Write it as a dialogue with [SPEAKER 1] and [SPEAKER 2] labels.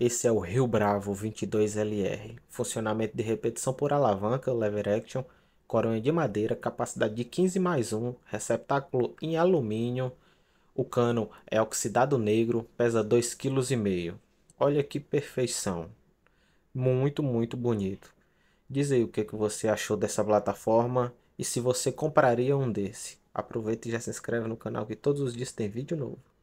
[SPEAKER 1] Esse é o Rio Bravo 22LR. Funcionamento de repetição por alavanca, lever action, coronha de madeira, capacidade de 15 mais 1, receptáculo em alumínio. O cano é oxidado negro, pesa 2,5 kg. Olha que perfeição. Muito, muito bonito. Diz aí o que, que você achou dessa plataforma e se você compraria um desse. Aproveita e já se inscreve no canal que todos os dias tem vídeo novo.